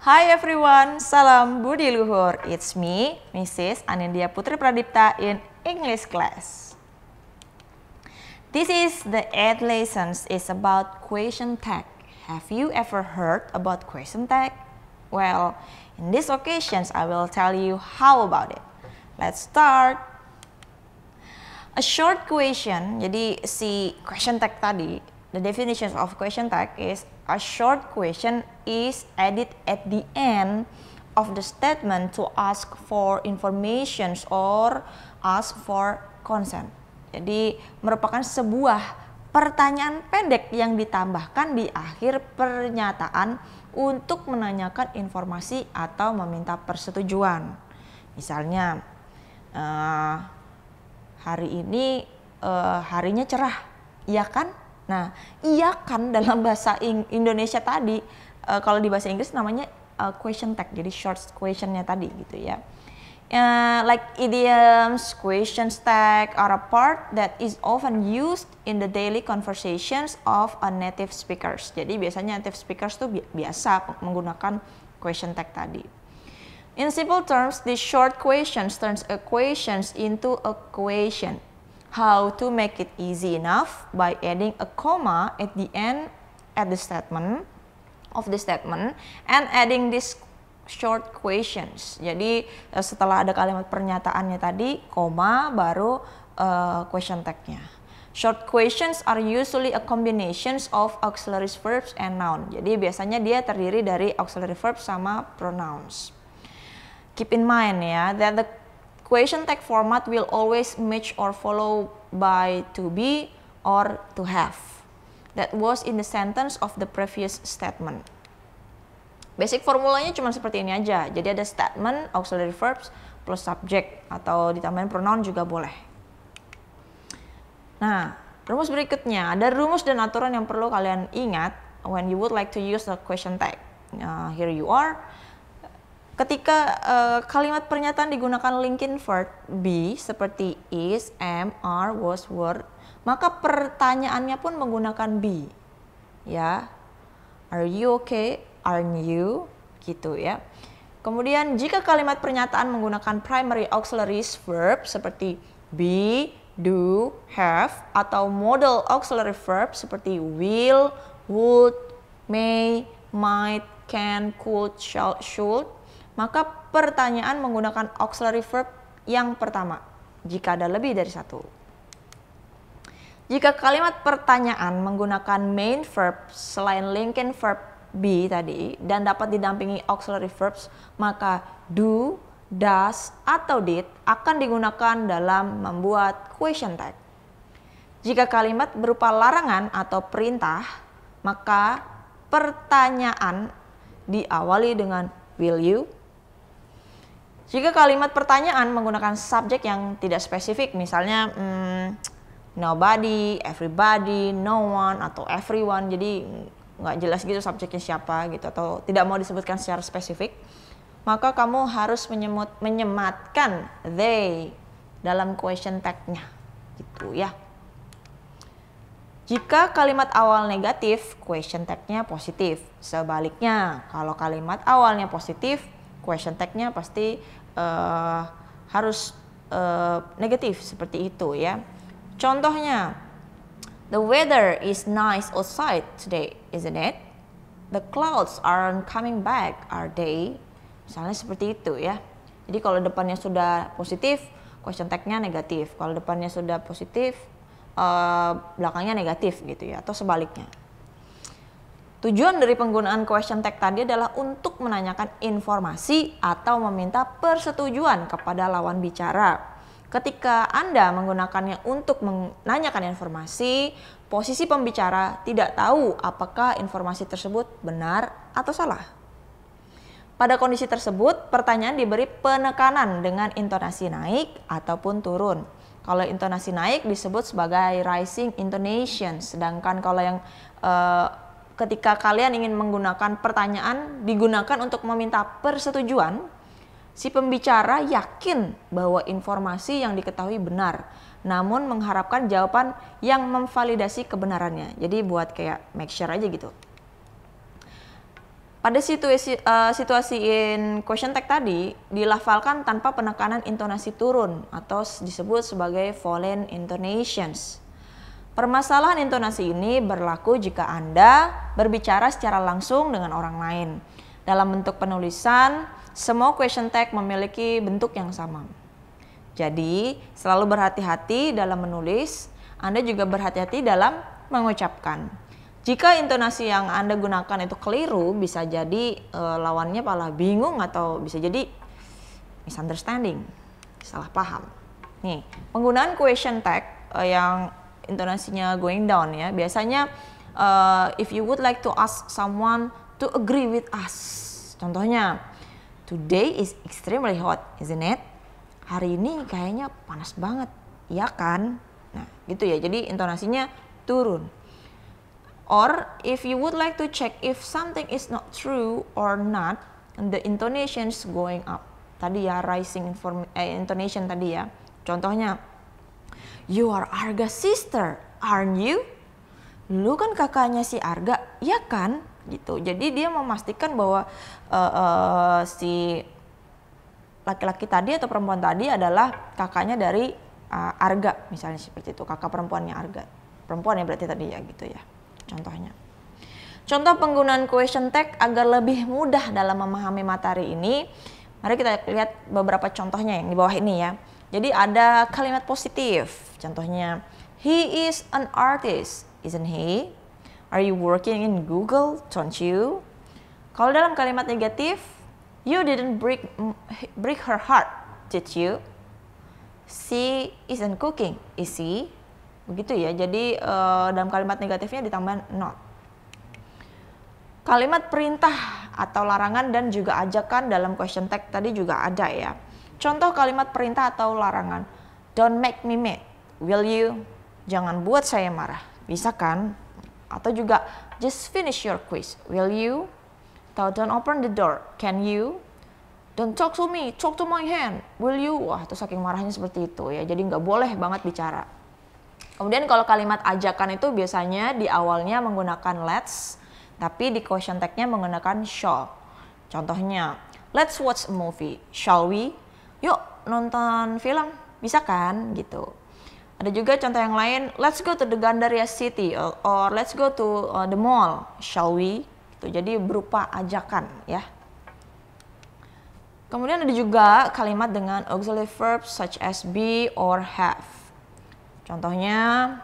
Hi everyone, salam budi luhur. It's me, Mrs. Anindya Putri Pradipta in English class. This is the eighth lesson It's about question tag. Have you ever heard about question tag? Well, in this occasion, I will tell you how about it. Let's start. A short question, jadi si question tag tadi The definition of question tag is a short question is added at the end of the statement to ask for information or ask for consent. Jadi merupakan sebuah pertanyaan pendek yang ditambahkan di akhir pernyataan untuk menanyakan informasi atau meminta persetujuan. Misalnya, uh, hari ini uh, harinya cerah, ya kan? Nah, iya kan dalam bahasa Indonesia tadi uh, kalau di bahasa Inggris namanya uh, question tag, jadi short questionnya tadi gitu ya. Uh, like idioms, question tag are a part that is often used in the daily conversations of a native speakers. Jadi biasanya native speakers tuh biasa menggunakan question tag tadi. In simple terms, these short questions turns equations into a question how to make it easy enough by adding a comma at the end at the statement of the statement and adding this short questions. Jadi eh, setelah ada kalimat pernyataannya tadi, koma baru uh, question tagnya. Short questions are usually a combinations of auxiliary verbs and noun. Jadi biasanya dia terdiri dari auxiliary verbs sama pronouns. Keep in mind ya that the Question tag format will always match or follow by to be or to have. That was in the sentence of the previous statement. Basic formulanya cuma seperti ini aja. Jadi ada statement, auxiliary verbs, plus subject atau ditambahin pronoun juga boleh. Nah, rumus berikutnya ada rumus dan aturan yang perlu kalian ingat when you would like to use the question tag. Uh, here you are. Ketika uh, kalimat pernyataan digunakan linking verb be seperti is, am, are, was, were, maka pertanyaannya pun menggunakan be. Ya. Are you okay? Aren't you? Gitu ya. Kemudian jika kalimat pernyataan menggunakan primary auxiliary verb seperti be, do, have atau modal auxiliary verb seperti will, would, may, might, can, could, shall, should maka pertanyaan menggunakan auxiliary verb yang pertama jika ada lebih dari satu. Jika kalimat pertanyaan menggunakan main verb selain linking verb be tadi dan dapat didampingi auxiliary verbs, maka do, does, atau did akan digunakan dalam membuat question tag. Jika kalimat berupa larangan atau perintah, maka pertanyaan diawali dengan will you, jika kalimat pertanyaan menggunakan subjek yang tidak spesifik, misalnya hmm, nobody, everybody, no one, atau everyone, jadi nggak jelas gitu subjeknya siapa gitu atau tidak mau disebutkan secara spesifik, maka kamu harus menyemut, menyematkan they dalam question tag-nya gitu ya. Jika kalimat awal negatif, question tag-nya positif. Sebaliknya, kalau kalimat awalnya positif, question tag-nya pasti uh, harus uh, negatif seperti itu ya. Contohnya, the weather is nice outside today, isn't it? The clouds aren't coming back, are they? Misalnya seperti itu ya. Jadi kalau depannya sudah positif, question tag-nya negatif. Kalau depannya sudah positif, uh, belakangnya negatif gitu ya, atau sebaliknya. Tujuan dari penggunaan question tag tadi adalah untuk menanyakan informasi atau meminta persetujuan kepada lawan bicara. Ketika Anda menggunakannya untuk menanyakan informasi, posisi pembicara tidak tahu apakah informasi tersebut benar atau salah. Pada kondisi tersebut, pertanyaan diberi penekanan dengan intonasi naik ataupun turun. Kalau intonasi naik disebut sebagai rising intonation, sedangkan kalau yang uh, ketika kalian ingin menggunakan pertanyaan digunakan untuk meminta persetujuan, si pembicara yakin bahwa informasi yang diketahui benar, namun mengharapkan jawaban yang memvalidasi kebenarannya. Jadi buat kayak make sure aja gitu. Pada situasi, uh, eh, situasi in question tag tadi, dilafalkan tanpa penekanan intonasi turun atau disebut sebagai fallen intonations. Permasalahan intonasi ini berlaku jika Anda berbicara secara langsung dengan orang lain. Dalam bentuk penulisan, semua question tag memiliki bentuk yang sama. Jadi, selalu berhati-hati dalam menulis, Anda juga berhati-hati dalam mengucapkan. Jika intonasi yang Anda gunakan itu keliru, bisa jadi e, lawannya malah bingung atau bisa jadi misunderstanding, salah paham. Nih, penggunaan question tag eh, yang intonasinya going down ya. Biasanya uh, if you would like to ask someone to agree with us. Contohnya, today is extremely hot, isn't it? Hari ini kayaknya panas banget, ya kan? Nah, gitu ya. Jadi intonasinya turun. Or if you would like to check if something is not true or not, the intonation is going up. Tadi ya rising eh, intonation tadi ya. Contohnya, You are Arga's sister, aren't you? Lu kan kakaknya si Arga, ya kan? Gitu. Jadi dia memastikan bahwa uh, uh, si laki-laki tadi atau perempuan tadi adalah kakaknya dari uh, Arga, misalnya seperti itu, kakak perempuannya Arga. Perempuan ya berarti tadi ya gitu ya. Contohnya. Contoh penggunaan question tag agar lebih mudah dalam memahami materi ini, mari kita lihat beberapa contohnya yang di bawah ini ya. Jadi ada kalimat positif. Contohnya, he is an artist, isn't he? Are you working in Google, don't you? Kalau dalam kalimat negatif, you didn't break break her heart, did you? She isn't cooking, is she? Begitu ya. Jadi uh, dalam kalimat negatifnya ditambah not. Kalimat perintah atau larangan dan juga ajakan dalam question tag tadi juga ada ya. Contoh kalimat perintah atau larangan. Don't make me mad. Will you? Jangan buat saya marah. Bisa kan? Atau juga just finish your quiz. Will you? Atau don't open the door. Can you? Don't talk to me. Talk to my hand. Will you? Wah, itu saking marahnya seperti itu ya. Jadi nggak boleh banget bicara. Kemudian kalau kalimat ajakan itu biasanya di awalnya menggunakan let's, tapi di question tag-nya menggunakan shall. Contohnya, let's watch a movie. Shall we? yuk nonton film bisa kan gitu ada juga contoh yang lain let's go to the Gandaria City or, or let's go to uh, the mall shall we gitu jadi berupa ajakan ya kemudian ada juga kalimat dengan auxiliary verbs such as be or have contohnya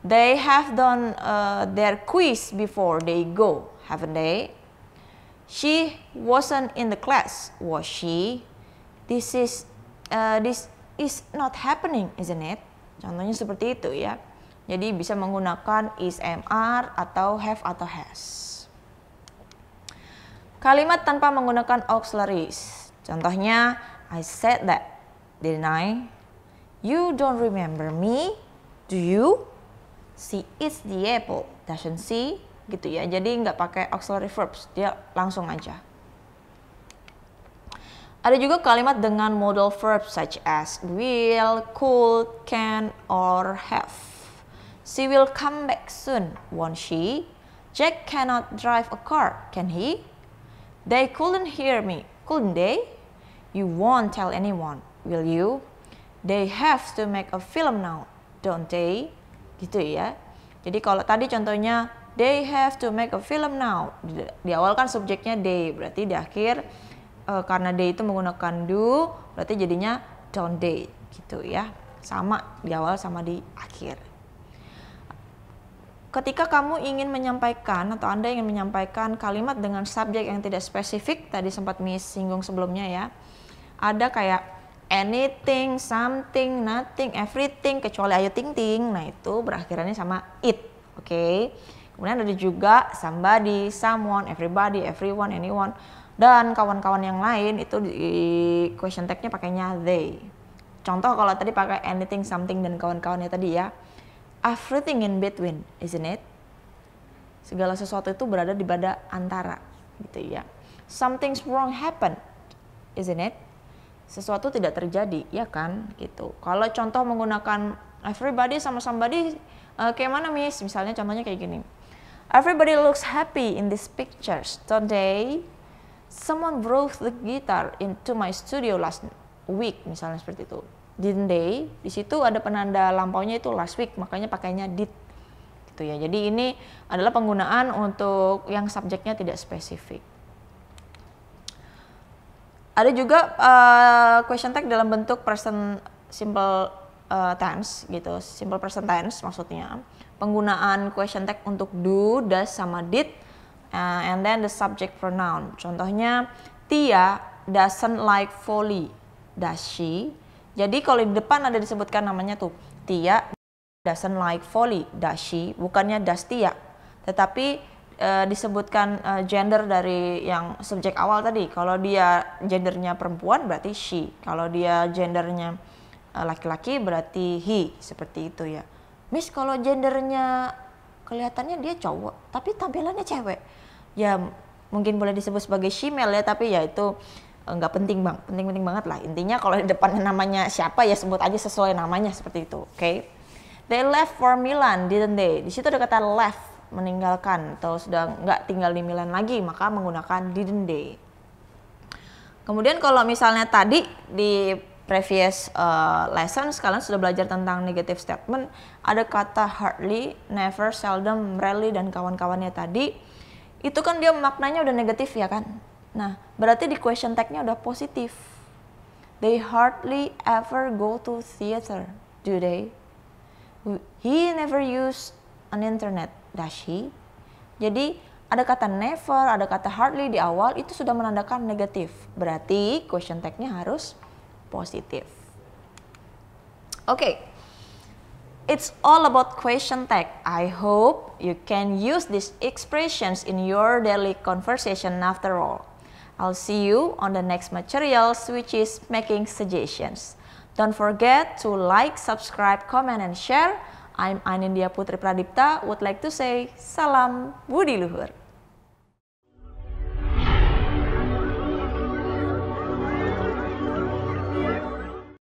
they have done uh, their quiz before they go haven't they she wasn't in the class was she this is uh, this is not happening, isn't it? Contohnya seperti itu ya. Jadi bisa menggunakan is am, MR atau have atau has. Kalimat tanpa menggunakan auxiliaries. Contohnya I said that, didn't I? You don't remember me, do you? She eats the apple, doesn't she? Gitu ya. Jadi nggak pakai auxiliary verbs, dia langsung aja. Ada juga kalimat dengan modal verb such as will, could, can, or have. She will come back soon, won't she? Jack cannot drive a car, can he? They couldn't hear me, couldn't they? You won't tell anyone, will you? They have to make a film now, don't they? Gitu ya. Jadi kalau tadi contohnya they have to make a film now. Di awal kan subjeknya they, berarti di akhir uh, karena day itu menggunakan do berarti jadinya don't day gitu ya sama di awal sama di akhir ketika kamu ingin menyampaikan atau Anda ingin menyampaikan kalimat dengan subjek yang tidak spesifik, tadi sempat Miss singgung sebelumnya ya, ada kayak anything, something, nothing, everything, kecuali ayo ting ting, nah itu berakhirannya sama it, oke. Okay? Kemudian ada juga somebody, someone, everybody, everyone, anyone. Dan kawan-kawan yang lain itu di question tag-nya pakainya they. Contoh kalau tadi pakai anything, something dan kawan-kawannya tadi ya. Everything in between, isn't it? Segala sesuatu itu berada di pada antara gitu ya. Something's wrong happen, isn't it? Sesuatu tidak terjadi, ya kan? Gitu. Kalau contoh menggunakan everybody sama somebody uh, kayak mana miss? Misalnya contohnya kayak gini. Everybody looks happy in these pictures today someone broke the guitar into my studio last week misalnya seperti itu didn't they di situ ada penanda lampaunya itu last week makanya pakainya did gitu ya jadi ini adalah penggunaan untuk yang subjeknya tidak spesifik ada juga uh, question tag dalam bentuk present simple uh, tense gitu simple present tense maksudnya penggunaan question tag untuk do does sama did uh, and then the subject pronoun. Contohnya, Tia doesn't like volley. Does she? Jadi kalau di depan ada disebutkan namanya tuh, Tia doesn't like volley. Does she? Bukannya does Tia. Tetapi uh, disebutkan uh, gender dari yang subjek awal tadi. Kalau dia gendernya perempuan berarti she. Kalau dia gendernya uh, laki-laki berarti he. Seperti itu ya. Miss kalau gendernya kelihatannya dia cowok tapi tampilannya cewek ya mungkin boleh disebut sebagai shemale ya tapi ya itu eh, nggak penting bang penting penting banget lah intinya kalau di depannya namanya siapa ya sebut aja sesuai namanya seperti itu oke okay? they left for Milan didn't they di situ ada kata left meninggalkan atau sudah nggak tinggal di Milan lagi maka menggunakan didn't they kemudian kalau misalnya tadi di previous uh, lesson kalian sudah belajar tentang negative statement ada kata hardly never seldom rarely dan kawan-kawannya tadi itu kan dia maknanya udah negatif ya kan. Nah, berarti di question tag-nya udah positif. They hardly ever go to theater, do they? He never use an internet, does he? Jadi ada kata never, ada kata hardly di awal itu sudah menandakan negatif. Berarti question tag-nya harus positif. Oke. Okay. It's all about question tag. I hope you can use these expressions in your daily conversation after all. I'll see you on the next materials which is making suggestions. Don't forget to like, subscribe, comment, and share. I'm Anindya Putri Pradipta would like to say Salam Budi Luhur.